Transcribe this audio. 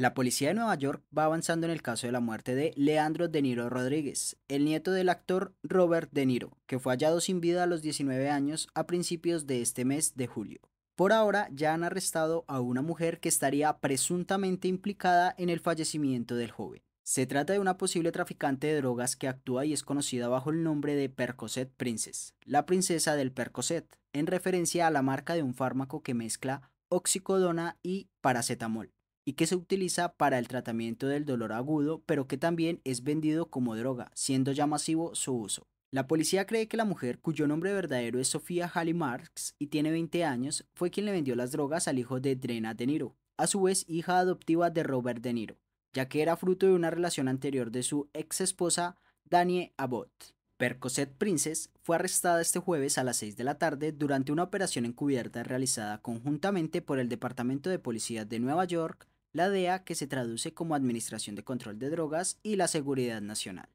La policía de Nueva York va avanzando en el caso de la muerte de Leandro De Niro Rodríguez, el nieto del actor Robert De Niro, que fue hallado sin vida a los 19 años a principios de este mes de julio. Por ahora ya han arrestado a una mujer que estaría presuntamente implicada en el fallecimiento del joven. Se trata de una posible traficante de drogas que actúa y es conocida bajo el nombre de Percocet Princess, la princesa del Percocet, en referencia a la marca de un fármaco que mezcla oxicodona y paracetamol y que se utiliza para el tratamiento del dolor agudo, pero que también es vendido como droga, siendo ya masivo su uso. La policía cree que la mujer, cuyo nombre verdadero es Sofía Halley Marks y tiene 20 años, fue quien le vendió las drogas al hijo de Drena De Niro, a su vez hija adoptiva de Robert De Niro, ya que era fruto de una relación anterior de su ex esposa Danie Abbott. Percocet Princess fue arrestada este jueves a las 6 de la tarde durante una operación encubierta realizada conjuntamente por el Departamento de Policía de Nueva York, la DEA que se traduce como Administración de Control de Drogas y la Seguridad Nacional.